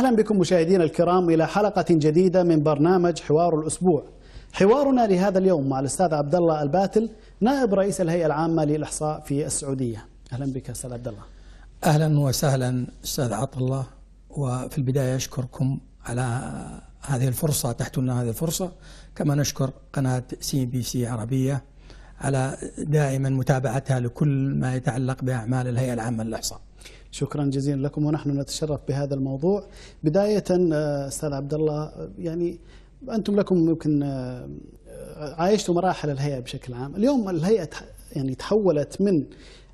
أهلا بكم مشاهدينا الكرام إلى حلقة جديدة من برنامج حوار الأسبوع حوارنا لهذا اليوم مع الأستاذ عبد الله الباتل نائب رئيس الهيئة العامة للإحصاء في السعودية أهلا بك أستاذ عبد الله أهلا وسهلا أستاذ عبد الله وفي البداية أشكركم على هذه الفرصة لنا هذه الفرصة كما نشكر قناة سي بي سي عربية على دائما متابعتها لكل ما يتعلق بأعمال الهيئة العامة للإحصاء شكرا جزيلا لكم ونحن نتشرف بهذا الموضوع بداية آه، أستاذ عبد الله يعني أنتم لكم يمكن آه، عايشتوا مراحل الهيئة بشكل عام اليوم الهيئة يعني تحولت من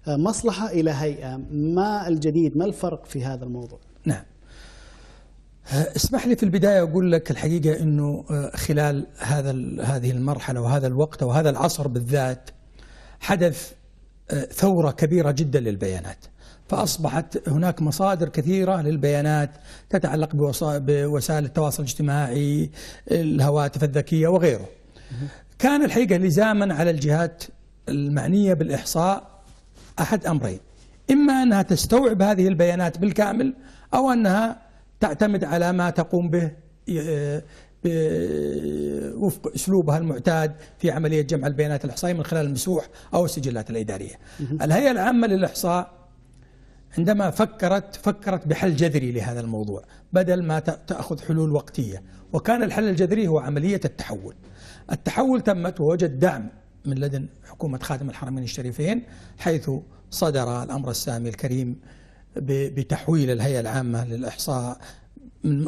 آه، مصلحة إلى هيئة ما الجديد ما الفرق في هذا الموضوع نعم اسمح لي في البداية أقول لك الحقيقة أنه خلال هذا هذه المرحلة وهذا الوقت وهذا العصر بالذات حدث ثورة كبيرة جدا للبيانات فأصبحت هناك مصادر كثيرة للبيانات تتعلق بوسائل التواصل الاجتماعي الهواتف الذكية وغيره كان الحقيقة لزاما على الجهات المعنية بالإحصاء أحد أمرين إما أنها تستوعب هذه البيانات بالكامل أو أنها تعتمد على ما تقوم به وفق اسلوبها المعتاد في عمليه جمع البيانات الاحصائيه من خلال المسوح او السجلات الاداريه. الهيئه العامه للاحصاء عندما فكرت فكرت بحل جذري لهذا الموضوع بدل ما تأخذ حلول وقتية وكان الحل الجذري هو عملية التحول التحول تمت ووجد دعم من لدن حكومة خادم الحرمين الشريفين حيث صدر الأمر السامي الكريم بتحويل الهيئة العامة للإحصاء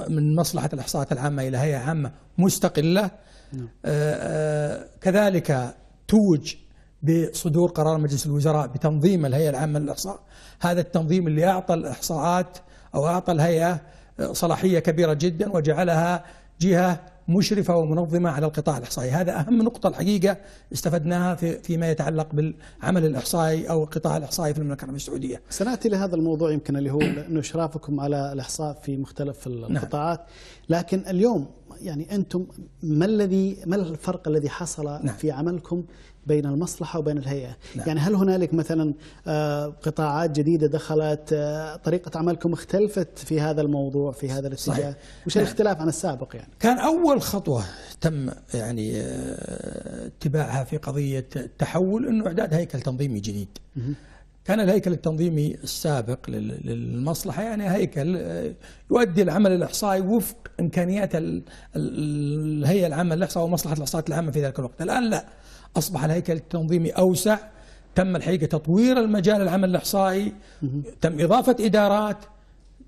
من مصلحة الإحصاءات العامة إلى هيئة عامة مستقلة نعم. آه، آه، كذلك توج بصدور قرار مجلس الوزراء بتنظيم الهيئة العامة للإحصاء هذا التنظيم اللي أعطى الإحصاءات أو أعطى الهيئة صلاحية كبيرة جدا وجعلها جهة مشرفة ومنظمة على القطاع الإحصائي هذا أهم نقطة الحقيقة استفدناها في فيما يتعلق بالعمل الإحصائي أو القطاع الإحصائي في المملكة العربية السعودية سنأتي لهذا الموضوع يمكن اللي هو أنه إشرافكم على الإحصاء في مختلف نعم. القطاعات لكن اليوم يعني أنتم ما الذي ما الفرق الذي حصل نعم. في عملكم بين المصلحة وبين الهيئة نعم. يعني هل هنالك مثلا آه، قطاعات جديدة دخلت آه، طريقة عملكم اختلفت في هذا الموضوع في هذا الاتجاه وش نعم. الاختلاف عن السابق يعني كان أول خطوة تم يعني آه، اتباعها في قضية التحول أنه إعداد هيكل تنظيمي جديد كان الهيكل التنظيمي السابق للمصلحة يعني هيكل يؤدي العمل الإحصائي وفق إمكانيات الهيئة العامة للإحصاء ومصلحة الإحصاءات العامة في ذلك الوقت الآن لا أصبح الهيكل التنظيمي أوسع تم الحقيقة تطوير المجال العمل الإحصائي تم إضافة إدارات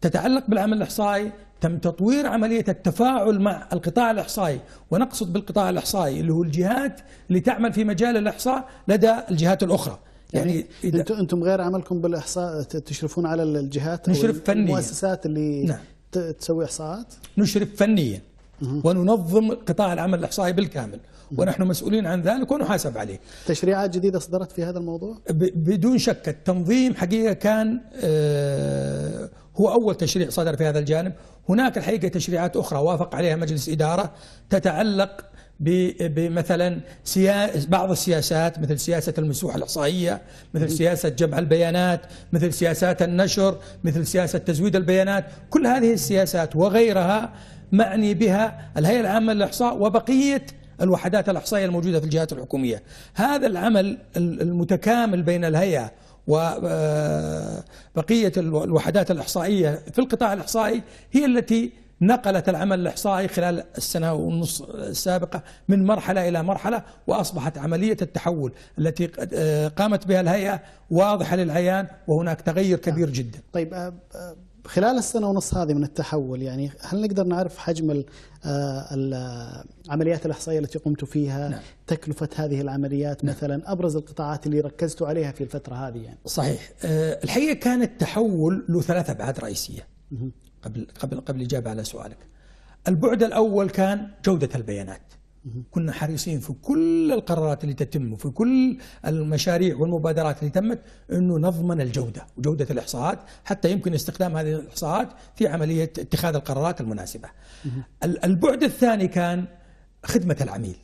تتعلق بالعمل الإحصائي تم تطوير عملية التفاعل مع القطاع الإحصائي ونقصد بالقطاع الإحصائي اللي هو الجهات اللي تعمل في مجال الإحصاء لدى الجهات الأخرى يعني, يعني انتم انتم غير عملكم بالاحصاء تشرفون على الجهات نشرف فنيا المؤسسات اللي نعم. تسوي احصاءات نشرف فنيا وننظم قطاع العمل الاحصائي بالكامل ونحن مسؤولين عن ذلك ونحاسب عليه تشريعات جديدة صدرت في هذا الموضوع؟ بدون شك التنظيم حقيقة كان آه، هو أول تشريع صدر في هذا الجانب هناك الحقيقة تشريعات أخرى وافق عليها مجلس إدارة تتعلق بمثلا بعض السياسات مثل سياسة المسوحة الإحصائية مثل سياسة جمع البيانات مثل سياسات النشر مثل سياسة تزويد البيانات كل هذه السياسات وغيرها معني بها الهيئة العامة للإحصاء وبقية الوحدات الإحصائية الموجودة في الجهات الحكومية هذا العمل المتكامل بين الهيئة وبقية آه، الوحدات الإحصائية في القطاع الإحصائي هي التي نقلت العمل الإحصائي خلال السنة ونص السابقة من مرحلة إلى مرحلة وأصبحت عملية التحول التي آه، قامت بها الهيئة واضحة للعيان وهناك تغير كبير جدا طيب آه، خلال السنة ونص هذه من التحول يعني هل نقدر نعرف حجم العمليات آه، الإحصائية التي قمت فيها نعم. تكلفة هذه العمليات نعم. مثلا أبرز القطاعات اللي ركزت عليها في الفترة هذه يعني. صحيح آه، الحقيقة كان التحول له ثلاث أبعاد رئيسية قبل قبل قبل الإجابة على سؤالك البعد الأول كان جودة البيانات كنا حريصين في كل القرارات اللي تتم وفي كل المشاريع والمبادرات اللي تمت انه نضمن الجوده وجوده الاحصاءات حتى يمكن استخدام هذه الاحصاءات في عمليه اتخاذ القرارات المناسبه. البعد الثاني كان خدمه العميل.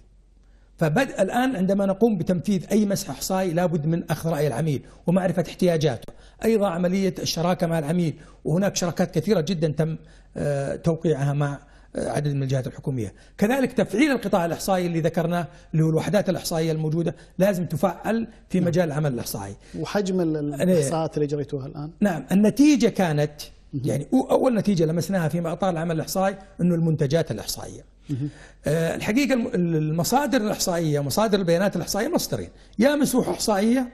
فبدا الان عندما نقوم بتنفيذ اي مسح احصائي لابد من اخذ راي العميل ومعرفه احتياجاته، ايضا عمليه الشراكه مع العميل وهناك شراكات كثيره جدا تم آه، توقيعها مع عدد من الجهات الحكومية كذلك تفعيل القطاع الإحصائي اللي ذكرناه اللي هو الوحدات الإحصائية الموجودة لازم تفعل في نعم. مجال العمل الإحصائي وحجم الإحصاءات اللي جريتوها الآن نعم النتيجة كانت يعني أول نتيجة لمسناها في إطار العمل الإحصائي أنه المنتجات الإحصائية آه، الحقيقة المصادر الإحصائية مصادر البيانات الإحصائية مصدرين يا مسوح إحصائية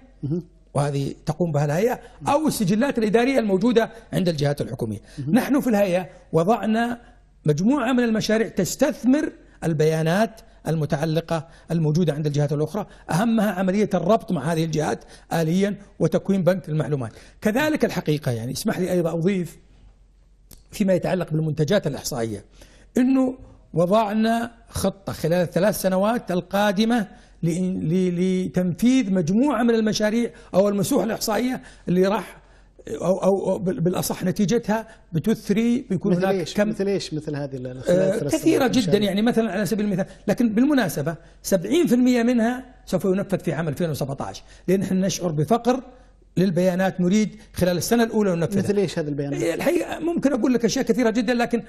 وهذه تقوم بها الهيئة أو السجلات الإدارية الموجودة عند الجهات الحكومية نحن في الهيئة وضعنا مجموعة من المشاريع تستثمر البيانات المتعلقة الموجودة عند الجهات الأخرى أهمها عملية الربط مع هذه الجهات آليا وتكوين بنك المعلومات كذلك الحقيقة يعني اسمح لي أيضا أضيف فيما يتعلق بالمنتجات الإحصائية أنه وضعنا خطة خلال الثلاث سنوات القادمة لتنفيذ مجموعة من المشاريع أو المسوح الإحصائية اللي راح او او بالاصح نتيجتها بتثري بيكون مثل هناك إيش؟ كم مثل ايش مثل هذه آه، الخلايا كثيره جدا يعني مثلا على سبيل المثال لكن بالمناسبه 70% منها سوف ينفذ في عام 2017 لان احنا نشعر بفقر للبيانات نريد خلال السنه الاولى ننفذها مثل ايش هذه البيانات؟ الحقيقه ممكن اقول لك اشياء كثيره جدا لكن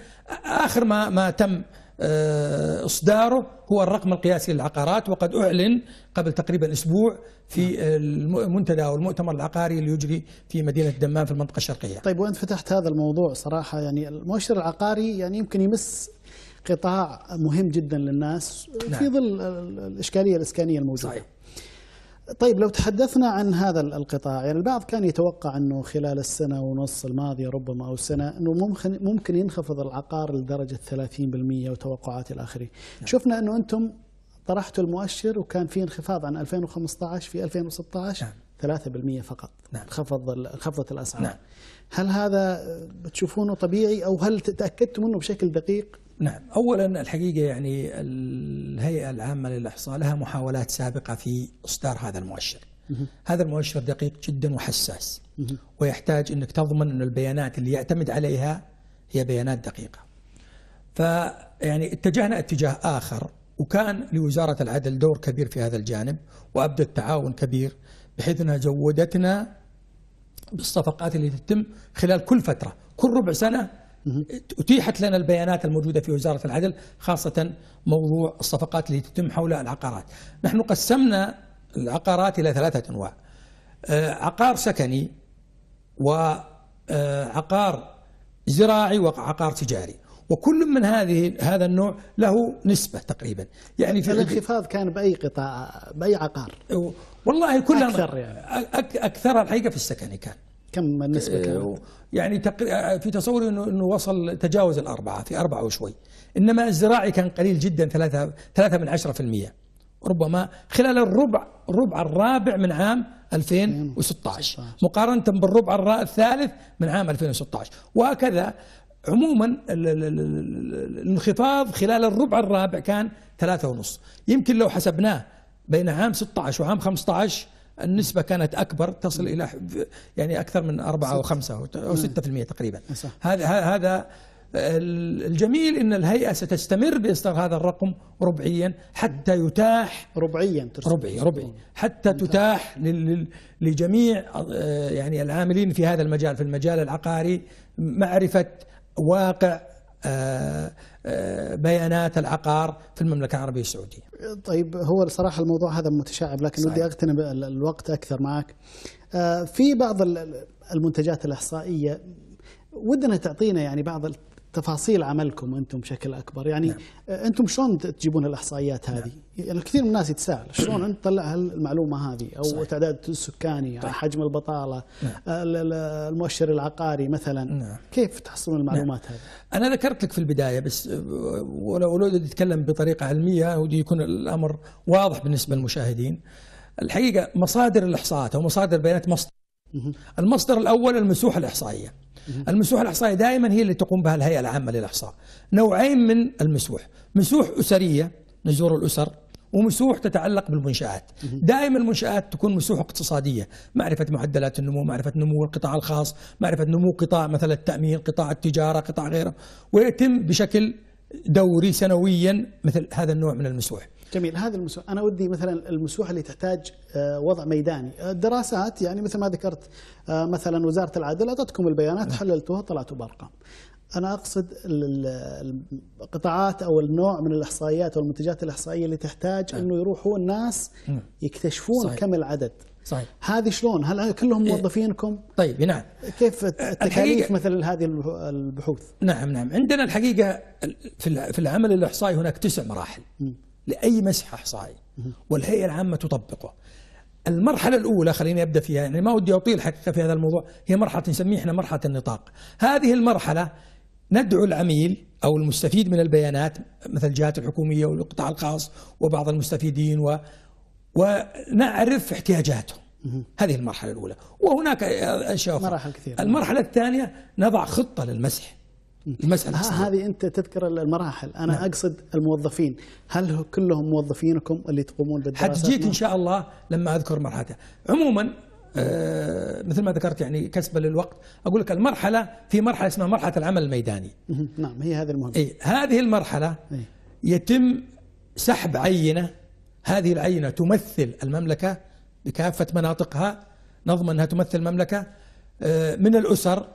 اخر ما ما تم آه، إصداره هو الرقم القياسي للعقارات وقد أعلن قبل تقريبا أسبوع في المنتدى أو المؤتمر العقاري اللي يجري في مدينة دمام في المنطقة الشرقية طيب وأنت فتحت هذا الموضوع صراحة يعني المؤشر العقاري يعني يمكن يمس قطاع مهم جدا للناس نعم. في ظل الإشكالية الإسكانية الموجودة صحيح. طيب لو تحدثنا عن هذا القطاع يعني البعض كان يتوقع أنه خلال السنة ونص الماضية ربما أو السنة أنه ممكن, ممكن ينخفض العقار لدرجة 30% وتوقعات الآخرين نعم. شفنا أنه أنتم طرحتوا المؤشر وكان في انخفاض عن 2015 في 2016 نعم. 3% فقط نعم. خفض خفضت الاسعار نعم. هل هذا بتشوفونه طبيعي او هل تاكدتم منه بشكل دقيق نعم أولا الحقيقة يعني الهيئة العامة للإحصاء لها محاولات سابقة في إصدار هذا المؤشر هذا المؤشر دقيق جدا وحساس ويحتاج أنك تضمن أن البيانات اللي يعتمد عليها هي بيانات دقيقة فيعني اتجهنا اتجاه آخر وكان لوزارة العدل دور كبير في هذا الجانب وأبدت تعاون كبير بحيث أنها زودتنا بالصفقات اللي تتم خلال كل فترة كل ربع سنة أتيحت لنا البيانات الموجودة في وزارة العدل خاصة موضوع الصفقات التي تتم حول العقارات نحن قسمنا العقارات إلى ثلاثة أنواع آه، عقار سكني وعقار آه، زراعي وعقار تجاري وكل من هذه هذا النوع له نسبة تقريبا يعني في الانخفاض كان بأي قطاع بأي عقار والله كلها أكثر يعني. أكثرها الحقيقة في السكني كان كم النسبة كانت؟ آه، يعني آه، في تصوري انه انه وصل تجاوز الاربعه في اربعه وشوي انما الزراعي كان قليل جدا ثلاثه ثلاثه من عشرة في المية ربما خلال الربع الربع الرابع من عام 2016 مقارنه بالربع الثالث من عام 2016 وهكذا عموما الانخفاض خلال الربع الرابع كان ثلاثة ونص يمكن لو حسبناه بين عام 16 وعام 15 النسبة كانت أكبر تصل إلى يعني أكثر من أربعة أو خمسة أو نعم. ستة في المية تقريبا نعم، هذا هذا الجميل ان الهيئه ستستمر باصدار هذا الرقم ربعيا حتى يتاح ربعيا ربعي ربعي حتى تتاح لجميع آه، يعني العاملين في هذا المجال في المجال العقاري معرفه واقع آه، آه، بيانات العقار في المملكة العربية السعودية طيب هو الصراحة الموضوع هذا متشعب لكن ودي أغتنم الوقت أكثر معك آه، في بعض المنتجات الإحصائية ودنا تعطينا يعني بعض تفاصيل عملكم انتم بشكل اكبر يعني نعم. آه، انتم شلون تجيبون الاحصائيات هذه نعم. يعني كثير من الناس يتساءل شلون نعم. انت تطلع المعلومه هذه او صحيح. تعداد السكاني طيب. حجم البطاله نعم. آه، المؤشر العقاري مثلا نعم. كيف تحصلون المعلومات نعم. هذه انا ذكرت لك في البدايه بس آه، ولو لو نتكلم بطريقه علميه ودي يكون الامر واضح بالنسبه للمشاهدين الحقيقه مصادر الاحصاءات او مصادر بيانات مصدر المصدر الاول المسوحه الاحصائيه المسوح الإحصائي دائما هي اللي تقوم بها الهيئة العامة للإحصاء نوعين من المسوح مسوح أسرية نزور الأسر ومسوح تتعلق بالمنشآت دائما المنشآت تكون مسوح اقتصادية معرفة معدلات النمو معرفة نمو القطاع الخاص معرفة نمو قطاع مثلا التأمين قطاع التجارة قطاع غيره ويتم بشكل دوري سنويا مثل هذا النوع من المسوح جميل هذا المسوح انا ودي مثلا المسوحه اللي تحتاج آه، وضع ميداني الدراسات آه، يعني مثل ما ذكرت آه، مثلا وزاره العدل اعطتكم البيانات نعم. حللتوها طلعتوا بارقام انا اقصد القطاعات او النوع من الاحصائيات والمنتجات الاحصائيه اللي تحتاج نعم. انه يروحوا الناس نعم. يكتشفون صحيح. كم العدد صحيح هذه شلون؟ هل كلهم إيه. موظفينكم؟ طيب نعم كيف التكاليف مثل هذه البحوث؟ نعم نعم عندنا الحقيقه في العمل الاحصائي هناك تسع مراحل م. لأي مسح إحصائي والهيئة العامة تطبقه المرحلة الأولى خليني أبدأ فيها يعني ما ودي أطيل حقيقة في هذا الموضوع هي مرحلة نسميها إحنا مرحلة النطاق هذه المرحلة ندعو العميل أو المستفيد من البيانات مثل الجهات الحكومية والقطاع الخاص وبعض المستفيدين و ونعرف احتياجاته هذه المرحلة الأولى وهناك أشياء أخرى مراحل كثيرة المرحلة الثانية نضع خطة للمسح المسألة أصلاً. هذه أنت تذكر المراحل أنا نعم. أقصد الموظفين هل كلهم موظفينكم اللي تقومون بالدراسات حتجيك إن شاء الله لما أذكر مرحلته عموما آه مثل ما ذكرت يعني كسبا للوقت أقول لك المرحلة في مرحلة اسمها مرحلة العمل الميداني نعم هي هذه المهمة إيه هذه المرحلة إيه. يتم سحب عينة هذه العينة تمثل المملكة بكافة مناطقها نضمن أنها تمثل المملكة آه من الأسر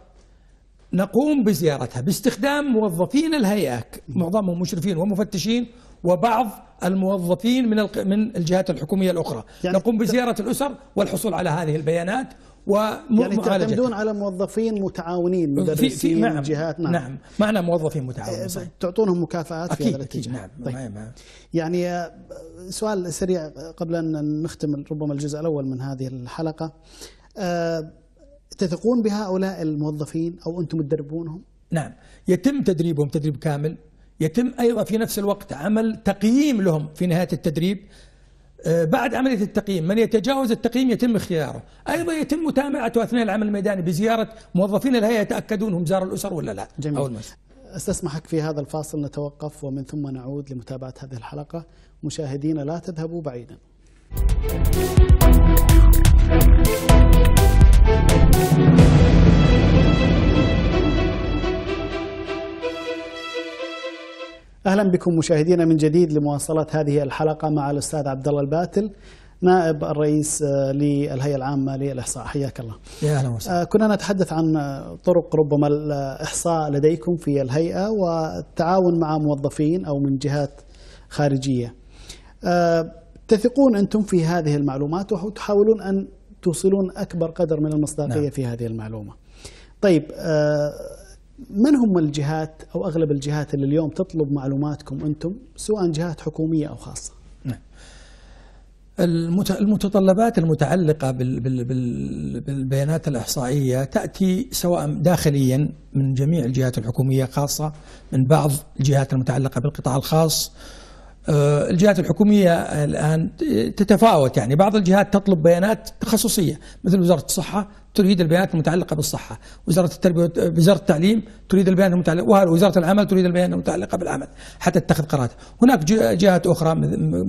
نقوم بزيارتها باستخدام موظفين الهيئة معظمهم مشرفين ومفتشين وبعض الموظفين من من الجهات الحكومية الأخرى يعني نقوم بزيارة الأسر والحصول على هذه البيانات يعني تعتمدون على موظفين متعاونين مدرسين في في نعم جهات نعم, نعم معنا موظفين متعاونين إيه، تعطونهم مكافآت في هذا الاتجاه نعم طيب نعم. نعم. يعني آه، سؤال سريع قبل أن نختم ربما الجزء الأول من هذه الحلقة أه تثقون بهؤلاء الموظفين أو أنتم تدربونهم؟ نعم يتم تدريبهم تدريب كامل يتم أيضا في نفس الوقت عمل تقييم لهم في نهاية التدريب آه، بعد عملية التقييم من يتجاوز التقييم يتم اختياره أيضا يتم متابعته أثناء العمل الميداني بزيارة موظفين الهيئة يتأكدون هم زاروا الأسر ولا لا جميل. أو استسمحك في هذا الفاصل نتوقف ومن ثم نعود لمتابعة هذه الحلقة مشاهدينا لا تذهبوا بعيدا اهلا بكم مشاهدينا من جديد لمواصله هذه الحلقه مع الاستاذ عبد الله الباتل نائب الرئيس آه، للهيئه العامه للاحصاء حياك الله. يا اهلا وسهلا. آه، كنا نتحدث عن طرق ربما الاحصاء لديكم في الهيئه والتعاون مع موظفين او من جهات خارجيه. آه، تثقون انتم في هذه المعلومات وتحاولون ان توصلون أكبر قدر من المصداقية نعم. في هذه المعلومة طيب آه، من هم الجهات أو أغلب الجهات اللي اليوم تطلب معلوماتكم أنتم سواء جهات حكومية أو خاصة نعم. المتطلبات المتعلقة بالبيانات الإحصائية تأتي سواء داخليا من جميع الجهات الحكومية خاصة من بعض الجهات المتعلقة بالقطاع الخاص آه، الجهات الحكومية الآن تتفاوت يعني بعض الجهات تطلب بيانات تخصصية مثل وزارة الصحة تريد البيانات المتعلقة بالصحة وزارة التربية وزارة التعليم تريد البيانات المتعلقة وزارة العمل تريد البيانات المتعلقة بالعمل حتى تتخذ قرارات هناك جهات أخرى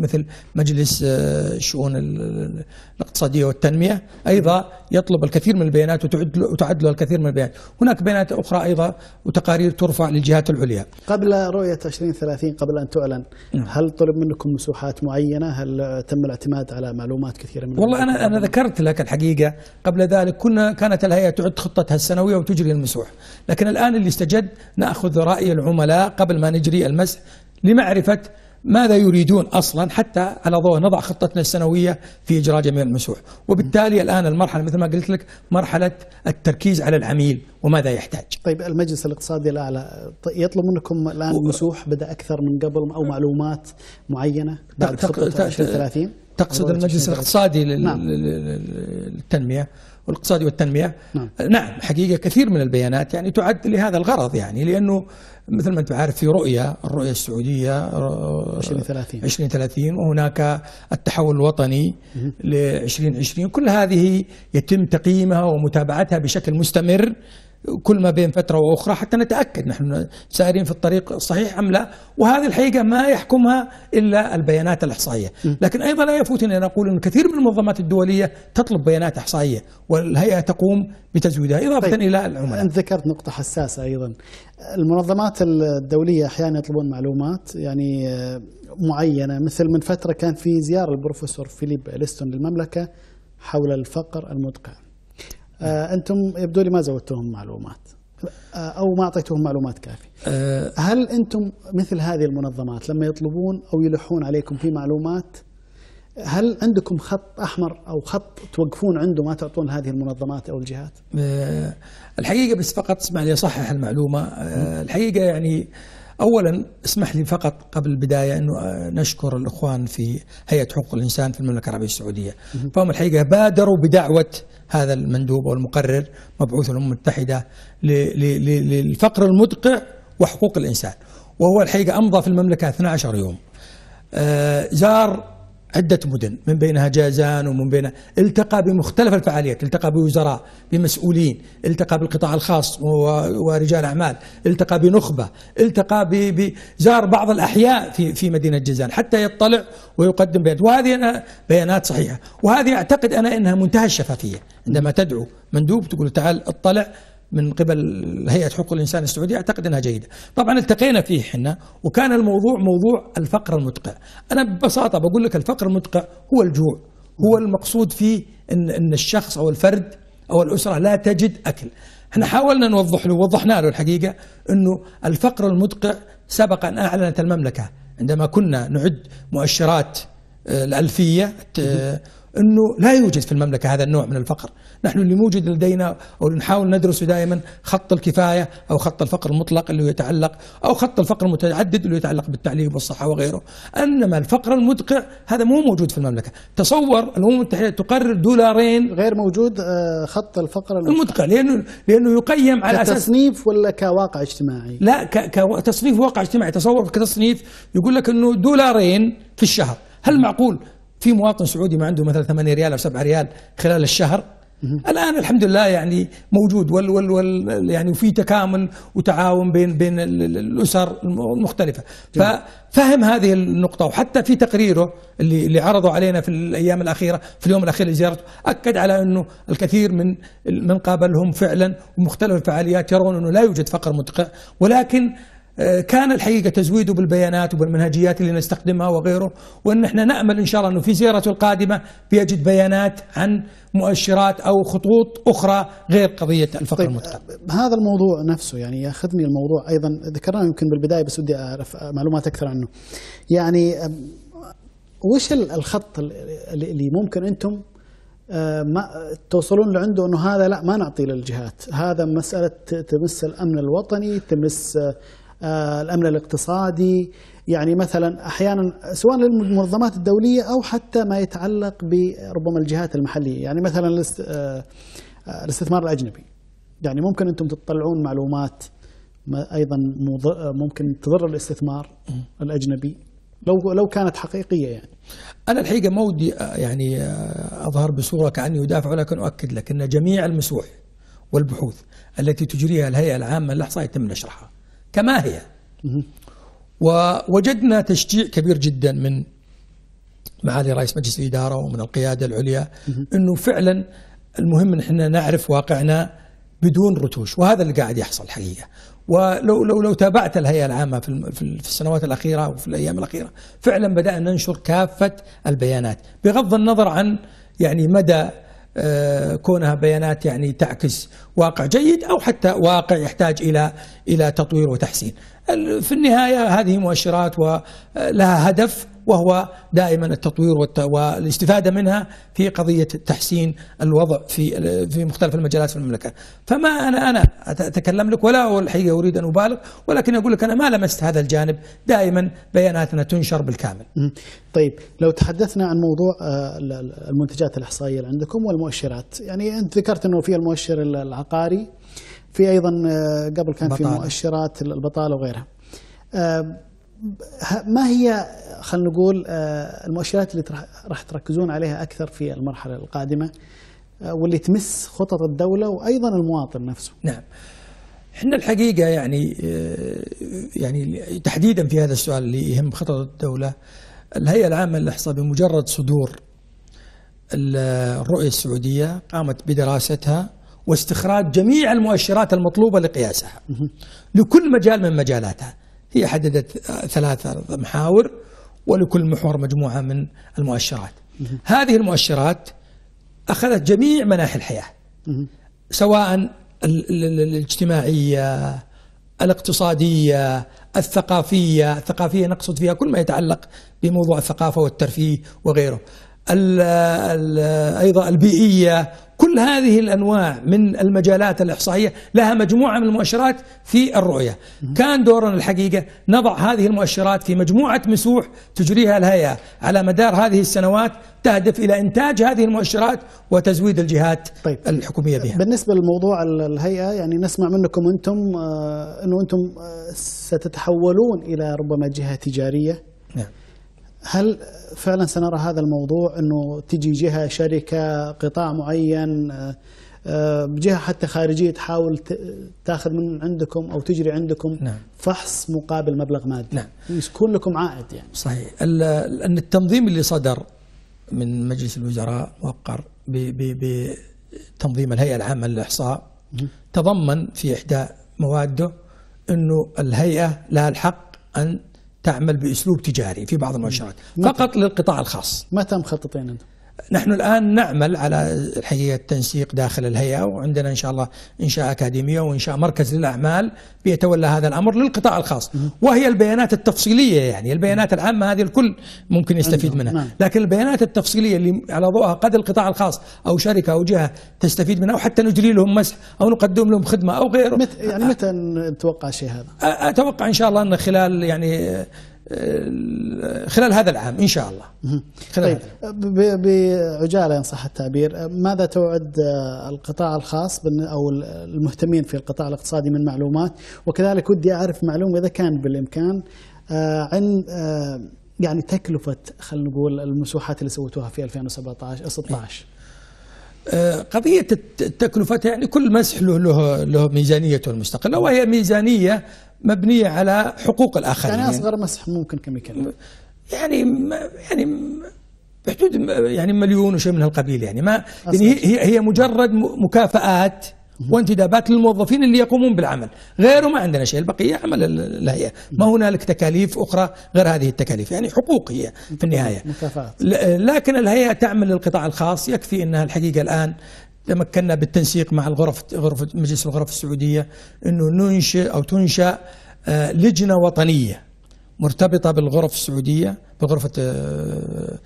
مثل مجلس الشؤون آه، الاقتصادية والتنمية أيضا يطلب الكثير من البيانات وتعد له الكثير من البيانات هناك بيانات أخرى أيضا وتقارير ترفع للجهات العليا قبل رؤية 2030 قبل أن تعلن نعم. هل طلب منكم مسوحات معينة هل تم الاعتماد على معلومات كثيرة من والله أنا, أنا ذكرت لك الحقيقة قبل ذلك كل كنا كانت الهيئة تعد خطتها السنوية وتجري المسوح لكن الآن اللي استجد نأخذ رأي العملاء قبل ما نجري المسح لمعرفة ماذا يريدون أصلا حتى على ضوء نضع خطتنا السنوية في إجراء جميع المسوح وبالتالي الآن المرحلة مثل ما قلت لك مرحلة التركيز على العميل وماذا يحتاج طيب المجلس الاقتصادي الأعلى يطلب منكم الآن مسوح بدأ أكثر من قبل أو معلومات معينة بعد خطة 2030 تقصد المجلس الاقتصادي نعم. للتنمية والاقتصادي والتنمية نعم. نعم حقيقة كثير من البيانات يعني تعد لهذا الغرض يعني لأنه مثل ما أنت عارف في رؤية الرؤية السعودية 2030 آه، 2030 وهناك التحول الوطني ل 2020 كل هذه يتم تقييمها ومتابعتها بشكل مستمر كل ما بين فترة وأخرى حتى نتأكد نحن سائرين في الطريق الصحيح أم لا وهذه الحقيقة ما يحكمها إلا البيانات الإحصائية لكن أيضا لا يفوتني أن أقول أن كثير من المنظمات الدولية تطلب بيانات إحصائية والهيئة تقوم بتزويدها إضافة طيب. إلى العملاء أنت ذكرت نقطة حساسة أيضا المنظمات الدولية أحيانا يطلبون معلومات يعني آه، معينة مثل من فترة كان في زيارة البروفيسور فيليب إليستون للمملكة حول الفقر المدقع آه، انتم يبدو لي ما زودتوهم معلومات آه، او ما اعطيتوهم معلومات كافيه. أه هل انتم مثل هذه المنظمات لما يطلبون او يلحون عليكم في معلومات هل عندكم خط احمر او خط توقفون عنده ما تعطون هذه المنظمات او الجهات؟ آه، الحقيقه بس فقط اسمع لي اصحح المعلومه الحقيقه يعني أولا اسمح لي فقط قبل البداية أنه آه، نشكر الإخوان في هيئة حقوق الإنسان في المملكة العربية السعودية فهم الحقيقة بادروا بدعوة هذا المندوب أو المقرر مبعوث الأمم المتحدة للفقر المدقع وحقوق الإنسان وهو الحقيقة أمضى في المملكة 12 يوم آه، زار عدة مدن من بينها جازان ومن بينها التقى بمختلف الفعاليات التقى بوزراء بمسؤولين التقى بالقطاع الخاص ورجال أعمال التقى بنخبة التقى بزار بعض الأحياء في في مدينة جازان حتى يطلع ويقدم بيانات وهذه أنا بيانات صحيحة وهذه أعتقد أنا أنها منتهى الشفافية عندما تدعو مندوب تقول تعال اطلع من قبل هيئة حقوق الإنسان السعودية أعتقد أنها جيدة طبعا التقينا فيه احنا وكان الموضوع موضوع الفقر المدقع أنا ببساطة بقول لك الفقر المدقع هو الجوع هو المقصود فيه أن, إن الشخص أو الفرد أو الأسرة لا تجد أكل احنا حاولنا نوضح له وضحنا له الحقيقة أنه الفقر المدقع سبق أن أعلنت المملكة عندما كنا نعد مؤشرات آه، الألفية آه، أنه لا يوجد في المملكة هذا النوع من الفقر نحن اللي موجود لدينا أو نحاول ندرسه دائما خط الكفاية أو خط الفقر المطلق اللي يتعلق أو خط الفقر المتعدد اللي يتعلق بالتعليم والصحة وغيره أنما الفقر المدقع هذا مو موجود في المملكة تصور الأمم المتحدة تقرر دولارين غير موجود آه، خط الفقر المدقع, المدقع لأنه, لأنه يقيم على أساس تصنيف ولا كواقع اجتماعي لا كتصنيف واقع اجتماعي تصور كتصنيف يقول لك أنه دولارين في الشهر هل معقول في مواطن سعودي ما عنده مثلا 8 ريال او 7 ريال خلال الشهر الان الحمد لله يعني موجود وال وال وال يعني وفي تكامل وتعاون بين بين الاسر المختلفه ففهم هذه النقطه وحتى في تقريره اللي اللي عرضه علينا في الايام الاخيره في اليوم الاخير لزيارته اكد على انه الكثير من من قابلهم فعلا ومختلف الفعاليات يرون انه لا يوجد فقر مدقع ولكن كان الحقيقة تزويده بالبيانات وبالمنهجيات اللي نستخدمها وغيره وأن احنا نأمل إن شاء الله أنه في زيارته القادمة بيجد بيانات عن مؤشرات أو خطوط أخرى غير قضية الفقر طيب المطلق آه، هذا الموضوع نفسه يعني ياخذني الموضوع أيضا ذكرناه يمكن بالبداية بس ودي أعرف آه، معلومات أكثر عنه يعني آه، وش الخط اللي ممكن أنتم ما توصلون لعنده انه هذا لا ما نعطيه للجهات، هذا مساله تمس الامن الوطني، تمس آه، الأمن الاقتصادي يعني مثلا أحيانا سواء للمنظمات الدولية أو حتى ما يتعلق بربما الجهات المحلية يعني مثلا آه، الاستثمار الأجنبي يعني ممكن أنتم تطلعون معلومات أيضا ممكن تضر الاستثمار الأجنبي لو لو كانت حقيقيه يعني. انا الحقيقه ما ودي آه، يعني اظهر بصوره كاني ادافع ولكن اؤكد لك ان جميع المسوح والبحوث التي تجريها الهيئه العامه للاحصاء يتم نشرها. كما هي ووجدنا تشجيع كبير جدا من معالي رئيس مجلس الإدارة ومن القيادة العليا أنه فعلا المهم أن احنا نعرف واقعنا بدون رتوش وهذا اللي قاعد يحصل حقيقة ولو لو لو تابعت الهيئة العامة في في السنوات الأخيرة وفي الأيام الأخيرة فعلا بدأنا ننشر كافة البيانات بغض النظر عن يعني مدى آه، كونها بيانات يعني تعكس واقع جيد او حتى واقع يحتاج الى الى تطوير وتحسين. في النهايه هذه مؤشرات ولها آه، هدف وهو دائما التطوير والاستفادة منها في قضية تحسين الوضع في في مختلف المجالات في المملكة فما أنا أنا أتكلم لك ولا الحقيقة أريد أن أبالغ ولكن أقول لك أنا ما لمست هذا الجانب دائما بياناتنا تنشر بالكامل طيب لو تحدثنا عن موضوع آه، المنتجات الإحصائية اللي عندكم والمؤشرات يعني أنت ذكرت أنه في المؤشر العقاري في أيضا آه، قبل كان بطالة. في مؤشرات البطالة وغيرها ما هي خلينا نقول آه، المؤشرات اللي راح تركزون عليها اكثر في المرحله القادمه آه، واللي تمس خطط الدوله وايضا المواطن نفسه. نعم. احنا الحقيقه يعني آه، يعني تحديدا في هذا السؤال اللي يهم خطط الدوله الهيئه العامه للاحصاء بمجرد صدور الرؤيه السعوديه قامت بدراستها واستخراج جميع المؤشرات المطلوبه لقياسها. لكل مجال من مجالاتها. هي حددت ثلاثة محاور ولكل محور مجموعة من المؤشرات هذه المؤشرات أخذت جميع مناحي الحياة سواء الاجتماعية الاقتصادية الثقافية الثقافية نقصد فيها كل ما يتعلق بموضوع الثقافة والترفيه وغيره الـ الـ أيضا البيئية كل هذه الأنواع من المجالات الإحصائية لها مجموعة من المؤشرات في الرؤية كان دورنا الحقيقة نضع هذه المؤشرات في مجموعة مسوح تجريها الهيئة على مدار هذه السنوات تهدف إلى إنتاج هذه المؤشرات وتزويد الجهات طيب. الحكومية بها بالنسبة لموضوع الهيئة يعني نسمع منكم أنتم آه، أنه أنتم آه، ستتحولون إلى ربما جهة تجارية نعم هل فعلا سنرى هذا الموضوع انه تجي جهه شركه قطاع معين آه، آه، جهه حتى خارجيه تحاول تاخذ من عندكم او تجري عندكم نعم. فحص مقابل مبلغ مادي نعم. يكون لكم عائد يعني صحيح ان التنظيم اللي صدر من مجلس الوزراء وقر بتنظيم الهيئه العامه للاحصاء تضمن في احدى مواده انه الهيئه لها الحق ان تعمل باسلوب تجاري في بعض المؤشرات فقط للقطاع الخاص متى مخططين انتم نحن الآن نعمل على الحقيقة التنسيق داخل الهيئة وعندنا إن شاء الله إنشاء أكاديمية وإنشاء مركز للأعمال بيتولى هذا الأمر للقطاع الخاص وهي البيانات التفصيليه يعني البيانات العامة هذه الكل ممكن يستفيد منها نعم. لكن البيانات التفصيلية اللي على ضوءها قد القطاع الخاص أو شركة أو جهة تستفيد منها أو حتى نجري لهم مسح أو نقدم لهم خدمة أو غيره يعني متى نتوقع شيء هذا؟ أتوقع إن شاء الله انه خلال يعني خلال هذا العام إن شاء الله خلال طيب بعجالة إن صح التعبير ماذا توعد آه، القطاع الخاص أو المهتمين في القطاع الاقتصادي من معلومات وكذلك ودي أعرف معلومة إذا كان بالإمكان آه، عن آه، يعني تكلفة خلينا نقول المسوحات اللي سويتوها في 2017 16 إيه. قضية التكلفة يعني كل مسح له, له ميزانيته المستقلة وهي ميزانية مبنية على حقوق الآخرين يعني أصغر مسح ممكن كم يكلف يعني ما يعني ما بحدود يعني مليون وشيء من هالقبيل يعني ما يعني هي هي مجرد مكافآت وانتدابات للموظفين اللي يقومون بالعمل غيره ما عندنا شيء البقية عمل الهيئة ما هنالك تكاليف أخرى غير هذه التكاليف يعني حقوق هي في النهاية مكافآت. لكن الهيئة تعمل للقطاع الخاص يكفي أنها الحقيقة الآن تمكنا بالتنسيق مع الغرف غرفة مجلس الغرف السعودية أنه ننشئ أو تنشأ آه، لجنة وطنية مرتبطة بالغرف السعودية بغرفة آه،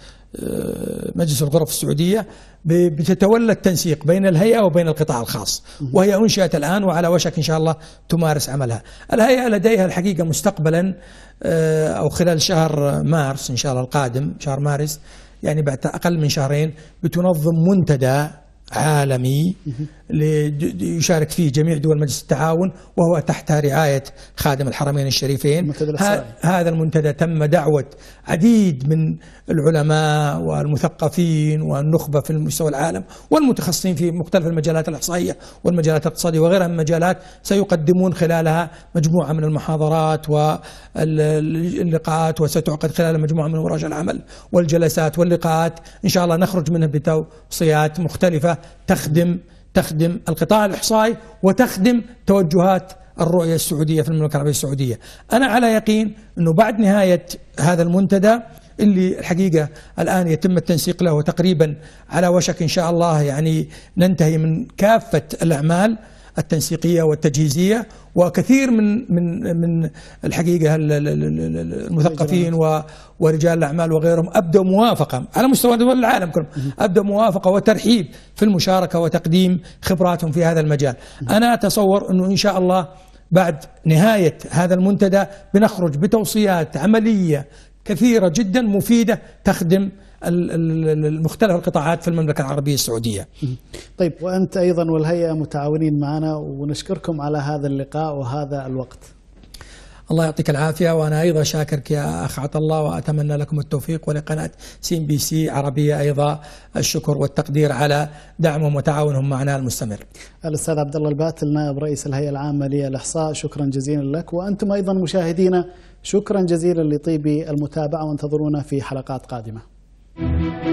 آه، مجلس الغرف السعودية بتتولى التنسيق بين الهيئة وبين القطاع الخاص وهي أنشأت الآن وعلى وشك إن شاء الله تمارس عملها الهيئة لديها الحقيقة مستقبلا أو خلال شهر مارس إن شاء الله القادم شهر مارس يعني بعد أقل من شهرين بتنظم منتدى عالمي يشارك فيه جميع دول مجلس التعاون وهو تحت رعاية خادم الحرمين الشريفين هذا المنتدى تم دعوة عديد من العلماء والمثقفين والنخبة في المستوى العالم والمتخصصين في مختلف المجالات الإحصائية والمجالات الاقتصادية وغيرها من المجالات سيقدمون خلالها مجموعة من المحاضرات واللقاءات وستعقد خلال مجموعة من ورش العمل والجلسات واللقاءات إن شاء الله نخرج منها بتوصيات مختلفة تخدم تخدم القطاع الإحصائي وتخدم توجهات الرؤية السعودية في المملكة العربية السعودية أنا على يقين أنه بعد نهاية هذا المنتدى اللي الحقيقة الآن يتم التنسيق له تقريبا على وشك إن شاء الله يعني ننتهي من كافة الأعمال التنسيقية والتجهيزية وكثير من من من الحقيقة المثقفين ورجال الأعمال وغيرهم أبدوا موافقة على مستوى دول العالم كلهم أبدوا موافقة وترحيب في المشاركة وتقديم خبراتهم في هذا المجال أنا أتصور أنه إن شاء الله بعد نهاية هذا المنتدى بنخرج بتوصيات عملية كثيرة جدا مفيدة تخدم مختلف القطاعات في المملكة العربية السعودية طيب وأنت أيضا والهيئة متعاونين معنا ونشكركم على هذا اللقاء وهذا الوقت الله يعطيك العافية وأنا أيضا شاكرك يا أخ عطا الله وأتمنى لكم التوفيق ولقناة سي بي سي عربية أيضا الشكر والتقدير على دعمهم وتعاونهم معنا المستمر الأستاذ عبد الله الباتل نائب رئيس الهيئة العامة للإحصاء شكرا جزيلا لك وأنتم أيضا مشاهدينا شكرا جزيلا لطيب المتابعة وانتظرونا في حلقات قادمة